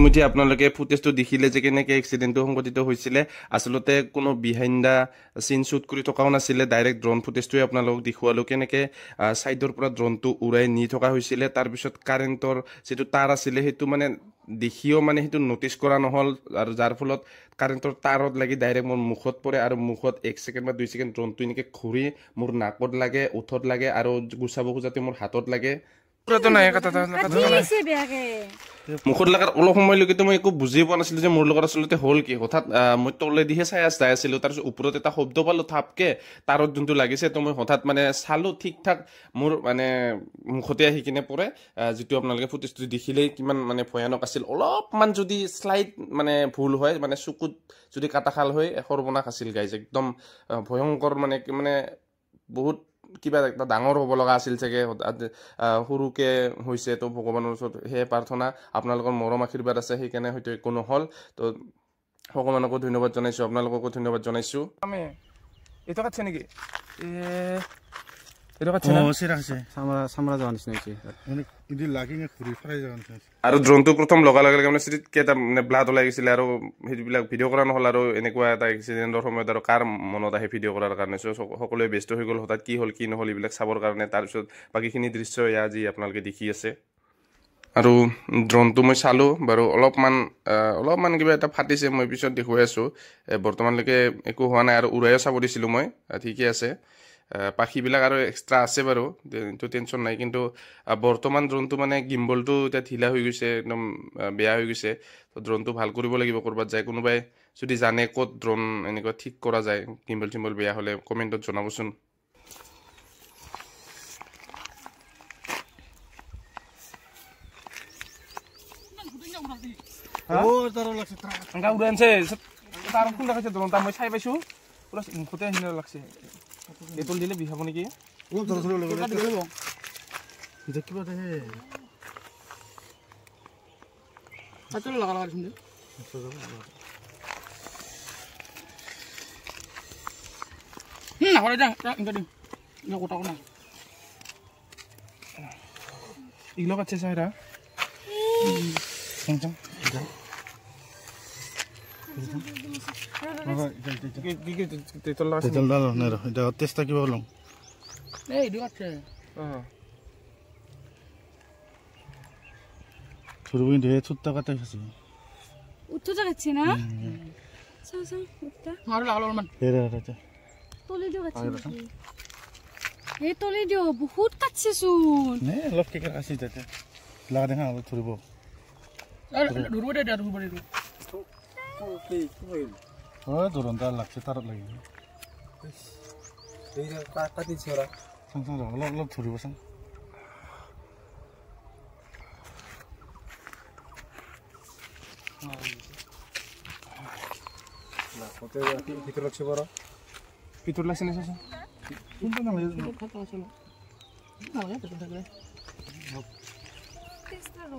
ইতিমধ্যে আপোনালোকে ফুটেজটো দেখিলে যে কেনেকৈ এক্সিডেণ্টটো সংঘটিত হৈছিলে আচলতে কোনো বিহাইণ্ড দ্য চিন শ্বুট কৰি থকাও নাছিলে ডাইৰেক্ট ড্ৰোন ফুটেজটোৱে আপোনালোকক দেখুৱালোঁ কেনেকৈ ছাইডৰ পৰা ড্ৰোনটো উৰাই নি থকা হৈছিলে তাৰপিছত কাৰেণ্টৰ যিটো তাঁৰ আছিলে সেইটো মানে দেখিও মানে সেইটো ন'টিছ কৰা নহ'ল আৰু যাৰ ফলত কাৰেণ্টৰ তাঁৰত লাগি ডাইৰেক্ট মোৰ মুখত পৰে আৰু মুখত এক ছেকেণ্ড বা দুই ছেকেণ্ড ড্ৰ'নটো এনেকৈ ঘূৰি মোৰ নাকত লাগে ওঠত লাগে আৰু গুচাব খোজাতে মোৰ হাতত লাগে মুখত লগাৰ অলপ সময়লৈকে মই একো বুজিয়ে পোৱা নাছিলো যে মোৰ লগত আচলতে হল কি হঠাৎ মই তলেদিহে চাই চাই আছিলো তাৰপিছত ওপৰত এটা শব্দ পালো থাপকে তাৰত যোনটো লাগিছে ত' মই হঠাৎ মানে চালো ঠিক ঠাক মোৰ মানে মুখতে আহি কিনে পৰে যিটো আপোনালোকে ফুটেজটো দেখিলেই কিমান মানে ভয়ানক আছিল অলপমান যদি শ্লাইড মানে ভুল হয় মানে চকুত যদি কাটাখাল হয় সৰ্বনাশ আছিল গাইজ একদম ভয়ংকৰ মানে মানে বহুত কিবা এটা ডাঙৰ হ'ব লগা আছিল চাগে সৰুকে হৈছে ত' ভগৱানৰ ওচৰত সেয়ে প্ৰাৰ্থনা আপোনালোকৰ মৰম আশীৰ্বাদ আছে সেইকাৰণে হয়তো একো নহ'ল ত' ভগৱানকো ধন্যবাদ জনাইছোঁ আপোনালোককো ধন্যবাদ জনাইছোঁ আমি এইটো কাটছে নেকি আৰু ড্ৰোনটো প্ৰথম লগাৰ লগে লগে মানে চিটিত কেইটা মানে ব্লাড ওলাই গৈছিলে আৰু সেইবিলাক ভিডিঅ' কৰা নহ'ল আৰু এনেকুৱা এটা এক্সিডেণ্টৰ সময়ত আৰু কাৰ মনত আহে ভিডিঅ' কৰাৰ কাৰণে চ' সকলোৱে ব্যস্ত হৈ গ'ল হঠাৎ কি হ'ল কি নহ'ল এইবিলাক চাবৰ কাৰণে তাৰপিছত বাকীখিনি দৃশ্য ইয়াত যি আপোনালোকে দেখি আছে আৰু ড্ৰোনটো মই চালোঁ বাৰু অলপমান অলপমান কিবা এটা ফাটিছে মই পিছত দেখুৱাই আছোঁ বৰ্তমানলৈকে একো হোৱা নাই আৰু উৰুৱাইও চাব দিছিলোঁ মই ঠিকে আছে পাখিবিলাক আৰু এক্সট্ৰা আছে বাৰু সেইটো টেনশ্যন নাই কিন্তু বৰ্তমান ড্ৰোনটো মানে গিম্বলটো এতিয়া ঢিলা হৈ গৈছে একদম বেয়া হৈ গৈছে তো ড্ৰোনটো ভাল কৰিব লাগিব ক'ৰবাত যায় কোনোবাই যদি জানে ক'ত ড্ৰোন এনেকুৱা ঠিক কৰা যায় গিম্বল চিম্বল বেয়া হ'লে কমেণ্টত জনাবচোন ড্ৰোন এটা মই চাই পাইছোঁ পুৰা মুখতে আহিলে লাগিছে এইটো দিলে বিহ হ'ব নেকি কিবা ইগুলো কাটছে স্যার 行走，行走。বহুত কাটছে চোন লাগা দেখা ধৰিব ধৰিব দে ধৰিব দে ধৰিব झोरन्त लाग्छ तार लाग्यो कति छ र सँगसँगै झगडा अलग छोरी बस्छ भित्र लाग्छ बर भित्र लाग्छ नि सर कुन पनि लाग्छ त्यस्तो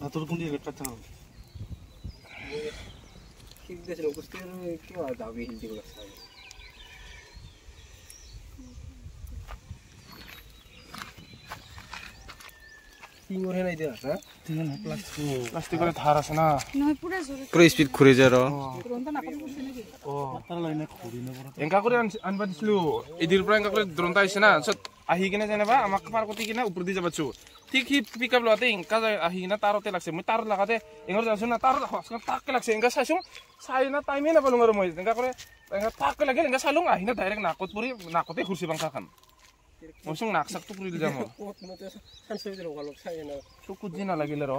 나도 군대 갔다 왔다. 힘들어서 놓고 스테이를 끼워 나비 힘들고 갔어요. 이거 해놔야 돼, 아까? 등은 플라스틱. 플라스틱을 다 알아서나. 프레이스핏 구레자로. 어, 딸라이네, 고리네, 고리네. 앵가구리 안 받으실로. 이들 브랜가구리 드론 다 있으나. আহি কিনে যেনিবা আমাক পাৰ কটি কিনে ওপৰত দি যাবচো ঠিক সি পিক আপ লওঁতে ইংকা আহি কিনে তাৰতে লাগছে মই তাৰত লগাতে এনেকৈ যাওঁচোন না তাৰত আজকালি তাককে লাগছে এনেকৈ চাইছোঁ চাই না টাইমেই নাপালোঁ আৰু মই এনেকুৱা কৰে এনেকৈ তাককে লাগিল এনেকৈ চাই আহি না ডাইৰেক্ট নাকত পৰি নাকতে ঘূৰিছে পাংখাখন মই চোন নাক চাকটো কৰি দিলে মই চকুত যি নালাগিল আৰু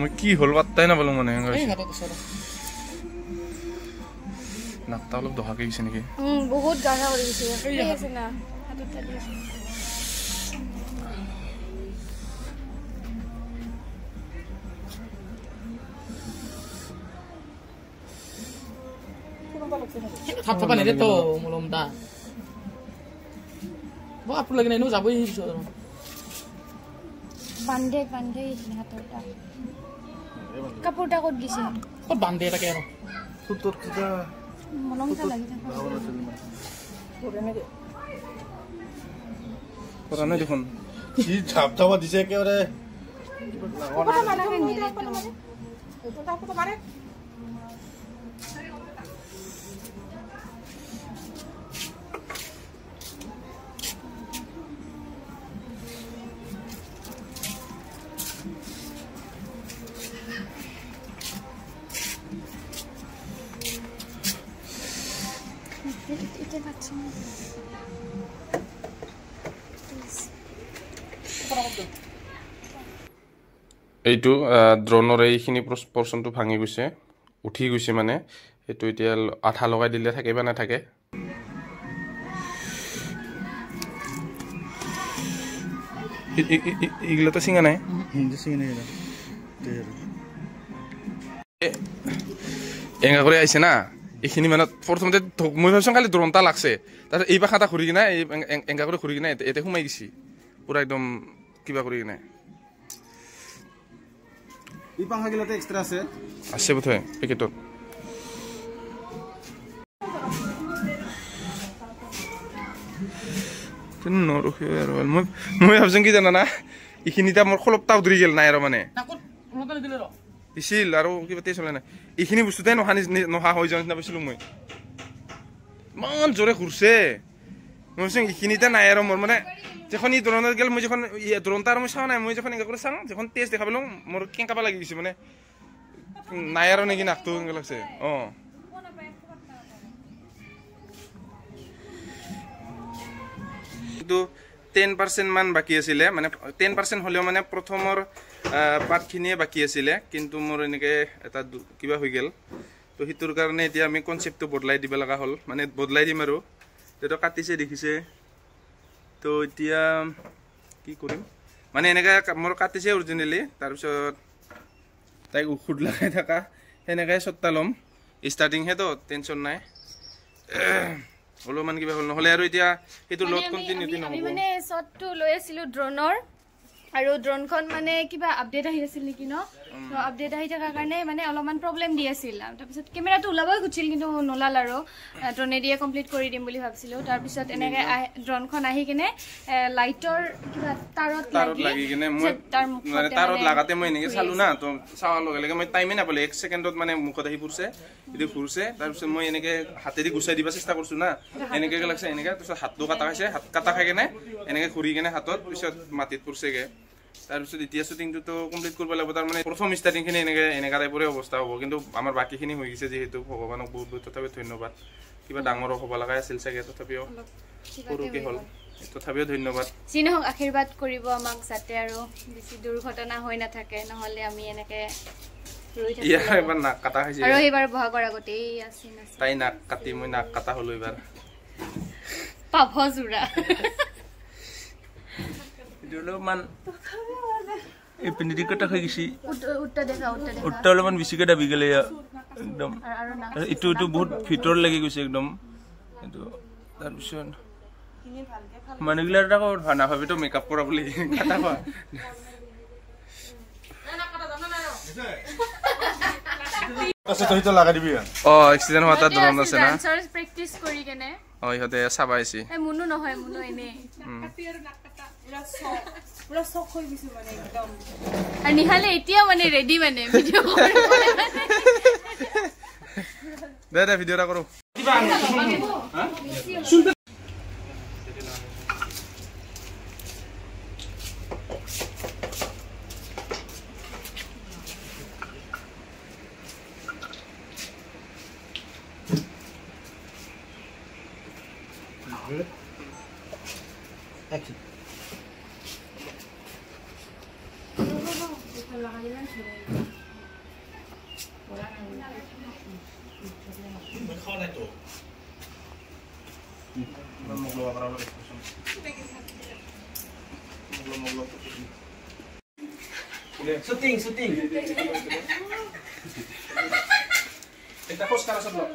মই কি হল পাত্তাই নাপালো মানে নাটা অলপ দহাকে দা বৰ আপোন লাগে নাই ন যাবই বান্ধে বান্ধে হাতৰটা কাপোৰটা ক'ত দিছে ক'ত বান্ধে তাকে আৰু সুতৰ কিবা মলম চা লাগি থাকে পৰা নাই দেখোন কি ঝাপ ঝাপা দিছে একেবাৰে ডাঙৰ মানে এইটো তাৰ পৰা মানে এইটো দ্ৰোণৰ এইখিনি পৰ্চনটো ভাঙি গৈছে উঠি গৈছে মানে সেইটো এতিয়া আঠা লগাই দিলে থাকে বা নাথাকে এইগুলো তো সিঙ্গা নাই এঙ্গা করে আইছে না এইখিনি মানে প্ৰথমতে মই ভাবিছোঁ খালি দুৰন্ত লাগছে তাৰপিছত এই ভাষা এটা ঘূৰি কিনে এই এংকা কৰি ঘূৰি কিনে ইয়াতে সোমাই গৈছে পূৰা একদম কিবা কৰি কিনে এই পাংখাগিলাতে এক্সট্ৰা আছে আছে বোধহয় পেকেটত নৰখি আৰু মই মই ভাবিছোঁ কি জানা না এইখিনিতে মোৰ খলপটা উদৰি গ'ল নাই আৰু মানে দিছিল আৰু কি পাতি চলে নাই এইখিনি বস্তুতে নহা নহা হৈ যোৱা পাইছিলোঁ মই ইমান জোৰে ঘূৰছে মই ভাবিছোঁ এইখিনিতে নাই আৰু মোৰ মানে যিখন ই দুৰণত গ'ল মই যিখন দুৰন্ত আৰু মই চোৱা নাই মই যিখন কৰি চাওঁ যিখন টেষ্ট দেখা পালোঁ মোৰ কেংকাব লাগি গৈছে মানে নাই আৰু নেকি নাকটো এনেকৈ লাগিছে অঁ কিন্তু টেন পাৰ্চেণ্টমান বাকী আছিলে মানে টেন পাৰ্চেণ্ট হ'লেও মানে প্ৰথমৰ পাতখিনিয়ে বাকী আছিলে কিন্তু মোৰ এনেকৈ এটা কিবা হৈ গ'ল তো সেইটোৰ কাৰণে এতিয়া আমি কনচেপ্টটো বদলাই দিব লগা হ'ল মানে বদলাই দিম আৰু যিহেতু কাটিছে দেখিছে তো এতিয়া কি কৰিম মানে এনেকে মোৰ কাটিছে অৰিজিনেলি তাৰপিছত তাইক ঔষধ লগাই থকা সেনেকৈ চত্তা ল'ম তো টেনশ্যন নাই অলপমান কিবা হ'ল নহ'লে আৰু এতিয়া সেইটো লগ কণ্টিনিউটি নহ'ব লৈ আছিলোঁ ড্ৰ'নৰ আৰু দ্ৰোণখন মানে কিবা আপডেট আহি আছিল নেকি ন আপডেট আহি থকাৰ কাৰণে মানে অলপমান প্ৰব্লেম দি আছিল তাৰপিছত কেমেৰাটো ওলাবই খুজিছিল কিন্তু নোলাল আৰু ড্ৰনেদিয়ে কমপ্লিট কৰি দিম বুলি ভাবিছিলোঁ তাৰপিছত এনেকে ড্ৰনখন আহি কিনে লাইটৰ কিবা তাৰত তাৰত লাগি কিনে মই মানে তাৰত লাগাতে মই এনেকে চালো না তো চাওয়ার লগে লগে মই টাইমে নাপালো এক সেকেন্ডত মানে মুখত আহি ফুৰছে এইটো ফুৰছে তাৰপিছত মই এনেকে হাতেদি গুচাই দিব চেষ্টা কৰিছো না এনেকে লাগিছে এনেকে তাৰপিছত হাতটো কাটা খাইছে হাত কাটা খাই কিনে এনেকে ঘূৰি কিনে হাতত পিছত মাটিত ফুৰছেগে তাৰপিছত এতিয়া শ্বুটিংটোতো কমপ্লিট কৰিব লাগিব তাৰমানে প্ৰথম ষ্টাৰ্টিংখিনি এনেকৈ এনেকুৱা টাইপৰে অৱস্থা হ'ব কিন্তু আমাৰ বাকীখিনি হৈ গৈছে যিহেতু ভগৱানক বহুত বহুত তথাপিও ধন্যবাদ কিবা ডাঙৰো হ'ব লগা আছিল চাগে তথাপিও সৰুকে হ'ল তথাপিও ধন্যবাদ যি নহওক আশীৰ্বাদ কৰিব আমাক যাতে আৰু বেছি দুৰ্ঘটনা হৈ নাথাকে নহ'লে আমি এনেকে যোৰা উত্তা অলপমান বেছিকৈ দাবি গেলে একদম ইটো ইটো বহুত ভিতৰত লাগি গৈছে একদম এইটো তাৰপিছত মানুহগিলাৰ এটা আকৌ নাভাবিতো মেকআপ কৰা বুলি চাবা আহিছে মোনো নহয় নিশালে এতিয়া মানে ৰেডি মানে দে দে ভিডিঅ' এটা কৰো s ันเข้าในตัวมันม Kita kau sekarang sebelum.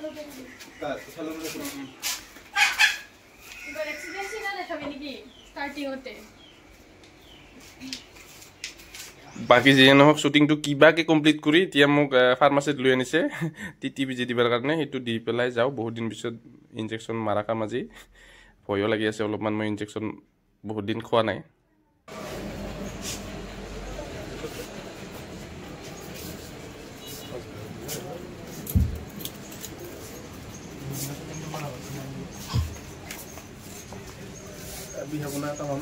Tak, s e l u m l u sebelum. i b a r a sih s i nana tapi ni starting ote. বাকী যিয়ে নহওক শ্বুটিংটো কিবাকে কমপ্লিট কৰি এতিয়া মোক ফাৰ্মাচীত লৈ আনিছে টি টি বেজি দিবৰ কাৰণে সেইটো দি পেলাই যাওঁ বহুত দিন পিছত ইনজেকশ্যন মাৰা কাম আজি ভয়ো লাগি আছে অলপমান মই ইনজেকশ্যন বহুত দিন খোৱা নাই আপোনাৰ এটা হ'ল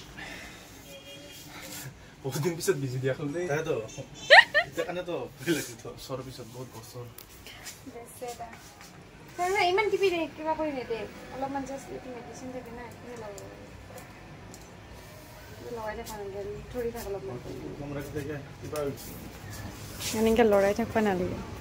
বহুত দিন পিছত বিজি দিয়া খালো দেই তাইতো এতিয়া কাৰণে তো ভাল লাগিছে তো ওচৰৰ পিছত বহুত বছৰ ইমান কিবি দে কিবা কৰি নেদে অলপমান জাষ্ট মেডিচিন দেবি না কি লাগে লৰাই থাকিব নালাগে